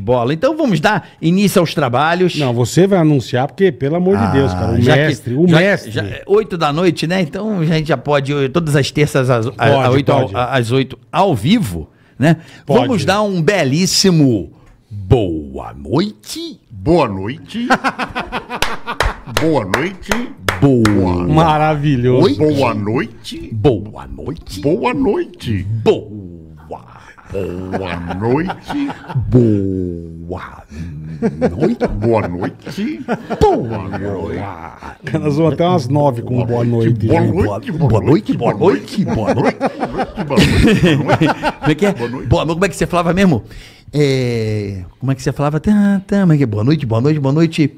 bate-bola. Então vamos dar início aos trabalhos. Não, você vai anunciar, porque, pelo amor ah, de Deus, cara, o mestre, que, o já, mestre. Já, é, oito da noite, né? Então a gente já pode, todas as terças às, pode, 8, Ao, às oito, ao vivo, né? Pode. Vamos dar um belíssimo boa noite. Boa noite. boa noite. Boa. Maravilhoso. Boa noite. Boa noite. Boa noite. Boa. Boa noite. Boa noite. Boa noite. Boa noite. nós vamos até umas nove com boa noite. Boa noite. Boa noite. Boa noite. Boa noite. Como é que é? Boa noite. Como é que você falava mesmo? É, como é que você falava? É é? Boa noite. Boa noite. Boa noite.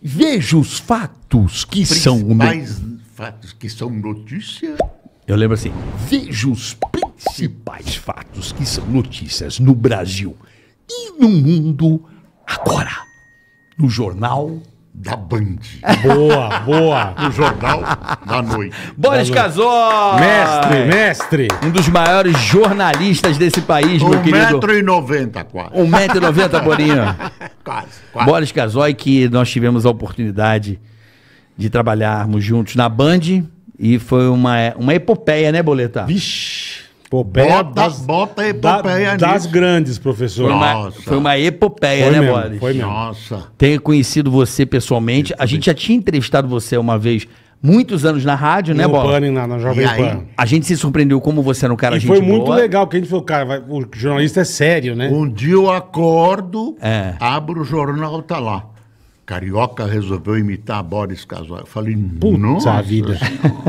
Veja os fatos que são... mais fatos que são notícias. Eu lembro assim: veja os principais fatos que são notícias no Brasil e no mundo agora. No Jornal da Band. Boa, boa. No Jornal da Noite. Boris Casó! Mestre, mestre. Um dos maiores jornalistas desse país, um meu querido. 1,90m quase. 1,90m, Borinho. quase, quase. Boris Casoy, que nós tivemos a oportunidade de trabalharmos juntos na Band e foi uma, uma epopeia, né, Boleta? Vixe! Epopeia bota, das, bota epopeia da, Das grandes, professor. Foi uma, foi uma epopeia, foi né, mesmo, Boris? Foi mesmo. Nossa. Tenho conhecido você pessoalmente. Isso, a gente já tinha entrevistado você uma vez muitos anos na rádio, né, Bola? Pan, na, na Jovem Pan. A gente se surpreendeu como você era um cara e gente foi muito boa. legal, que a gente falou, cara, vai, o jornalista é sério, né? Um dia eu acordo, é. abro o jornal, tá lá. Carioca resolveu imitar Boris Casoy. Eu falei, Puta vida.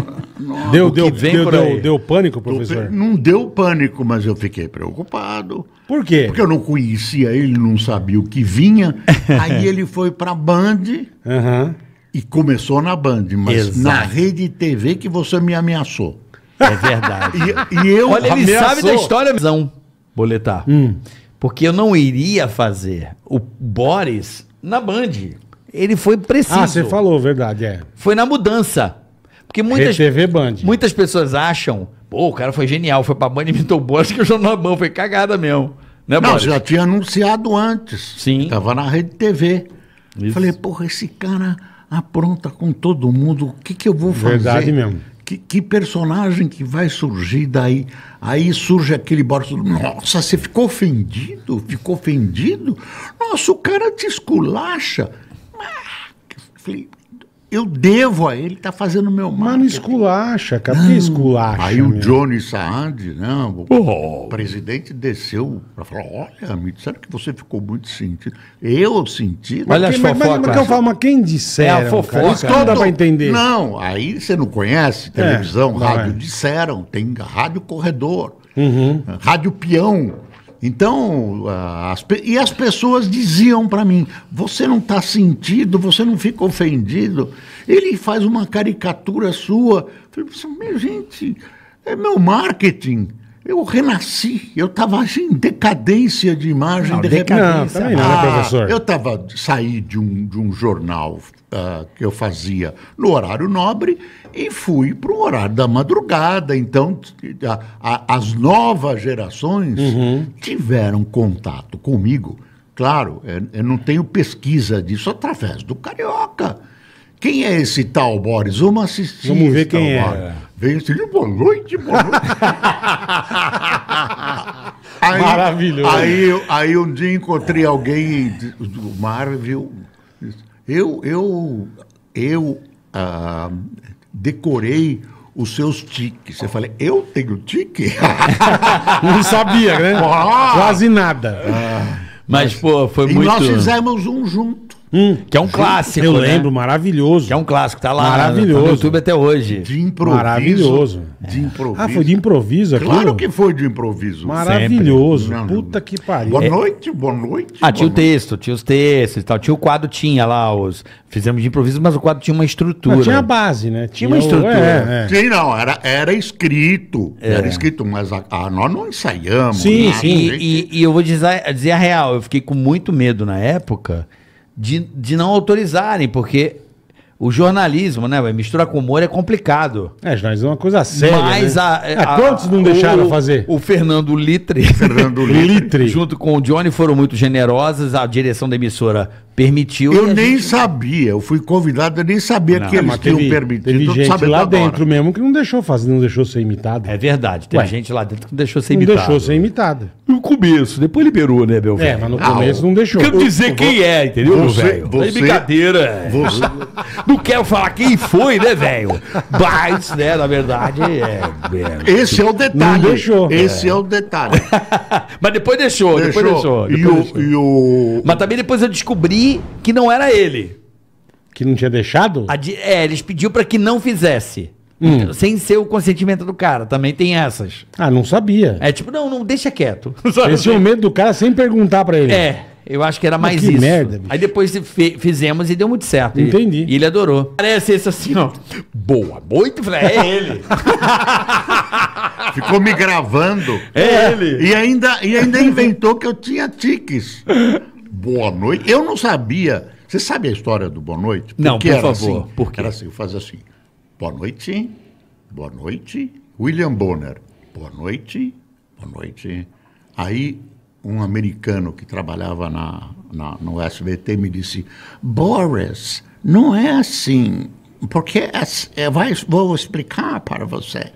deu, deu, deu, deu, pânico, professor? Não deu pânico, mas eu fiquei preocupado. Por quê? Porque eu não conhecia ele, não sabia o que vinha. Aí ele foi para Band uhum. e começou na Band, mas Exato. na rede TV que você me ameaçou. É verdade. E, e eu Olha, ele ameaçou. sabe da história, Zão, boletar. Hum. Porque eu não iria fazer o Boris na Band. Ele foi preciso. Ah, você falou, verdade, é. Foi na mudança. Porque muitas, Band. muitas pessoas acham, pô, o cara foi genial, foi pra Band e imitou o Boris que o Jornal Band foi cagada mesmo. Né, Não, já tinha anunciado antes. Sim. Tava na Rede TV. Isso. Falei, porra, esse cara apronta com todo mundo, o que, que eu vou fazer? Verdade mesmo. Que, que, personagem que vai surgir daí? Aí surge aquele Boris. Nossa, você ficou ofendido? Ficou ofendido? Nossa, o cara te esculacha. Falei, eu devo a ele estar tá fazendo meu mal. Mano, esculacha, cara. Que esculacha? Aí o meu. Johnny Saad, né, o oh. presidente desceu para falar: olha, me disseram que você ficou muito sentido. Eu senti. Né? Olha as fofocas. Mas, mas, eu falo, mas quem disseram? É a fofoca. Isso não né? para entender. Não, aí você não conhece é, televisão, é, rádio. Disseram, tem rádio corredor, uhum. rádio peão. Então, as, e as pessoas diziam para mim: você não está sentido, você não fica ofendido. Ele faz uma caricatura sua. Eu falei, gente, é meu marketing. Eu renasci, eu estava em decadência de imagem. Não, de decadência. Não, não, né, ah, professor? Eu estava saí de um, de um jornal uh, que eu fazia no horário nobre e fui para o horário da madrugada. Então, a, a, as novas gerações uhum. tiveram contato comigo. Claro, eu, é, eu não tenho pesquisa disso através do Carioca. Quem é esse tal Boris? Vamos assistir. Vamos ver quem é. Veio assim, boa noite, boa noite. aí, Maravilhoso. Aí, aí um dia encontrei alguém do Marvel. Eu, eu, eu ah, decorei os seus tiques. Você fala, eu tenho tique? Não sabia, né? Ah. Quase nada. Ah, mas, mas, pô, foi muito. E nós fizemos um junto. Hum, que é um clássico. Eu né? lembro, maravilhoso. Que é um clássico, tá lá maravilhoso. Tá no YouTube até hoje. De improviso. Maravilhoso. De improviso. Ah, foi de improviso aqui? Claro que foi de improviso. Maravilhoso. Sempre. Puta que pariu. Boa é. noite, boa noite. Ah, boa tinha o texto, tinha os textos e tal. Tinha o quadro, tinha lá os. Fizemos de improviso, mas o quadro tinha uma estrutura. Mas tinha a base, né? Tinha, tinha uma estrutura. É, é. Sim, não, era, era escrito. É. Era escrito, mas a, a, nós não ensaiamos. Sim, nada, sim. E, e, e eu vou dizer, dizer a real, eu fiquei com muito medo na época de, de não autorizarem, porque o jornalismo, né? Misturar com humor é complicado. É, jornalismo é uma coisa séria. Mas né? a, a, é, a, quantos não deixaram o, fazer? O Fernando Litre, Fernando Litre. junto com o Johnny foram muito generosos. A direção da emissora permitiu. Eu nem gente... sabia, eu fui convidado, eu nem sabia não, que eles tinham permitido. Teve gente lá agora. dentro mesmo que não deixou fazer, não deixou ser imitado. É verdade, tem Ué. gente lá dentro que não deixou ser imitado. Não deixou ser imitado. No começo, depois liberou, né, meu velho? É, mas no ah, começo não deixou. Quero dizer eu, quem vou... é, entendeu, você, meu velho? Você, é brincadeira. Você... não quero falar quem foi, né, velho? Mas, né, na verdade, é, é... é, é Esse é o detalhe. Não deixou. Esse é, é o detalhe. mas depois deixou, deixou. depois deixou. Depois e, deixou. e o... Mas também depois eu descobri que não era ele. Que não tinha deixado? é, eles pediu pra que não fizesse. Hum. Então, sem ser o consentimento do cara. Também tem essas. Ah, não sabia. É tipo, não, não, deixa quieto. Esse é o medo do cara sem perguntar pra ele. É, eu acho que era mais mais que isso. merda, bicho. Aí depois fizemos e deu muito certo. Entendi. E ele adorou. Parece esse assim, ó. Boa, muito. Falei, É ele. Ficou me gravando. É, é ele. E ainda, e ainda inventou que eu tinha tiques. Boa Noite. Eu não sabia. Você sabe a história do Boa Noite? Por não, por era favor. Assim? Por quê? Era assim, eu fazia assim. Boa noite, boa noite. William Bonner. Boa noite, boa noite. Aí um americano que trabalhava na, na, no SBT me disse: Boris, não é assim. Porque é, é, vai, vou explicar para você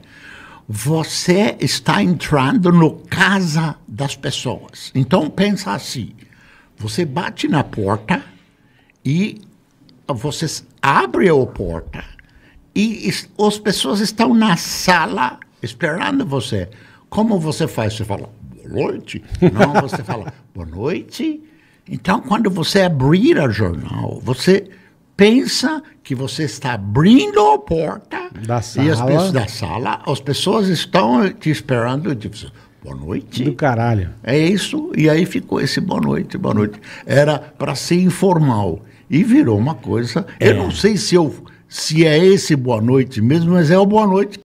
você está entrando no casa das pessoas. Então pensa assim, você bate na porta e você abre a porta e as pessoas estão na sala esperando você. Como você faz? Você fala, boa noite. Não, você fala, boa noite. Então, quando você abrir o jornal, você pensa que você está abrindo a porta da sala. e as pessoas da sala, as pessoas estão te esperando tipo. Boa noite. Do caralho. É isso. E aí ficou esse boa noite, boa noite. Era para ser informal. E virou uma coisa. É. Eu não sei se, eu, se é esse boa noite mesmo, mas é o boa noite.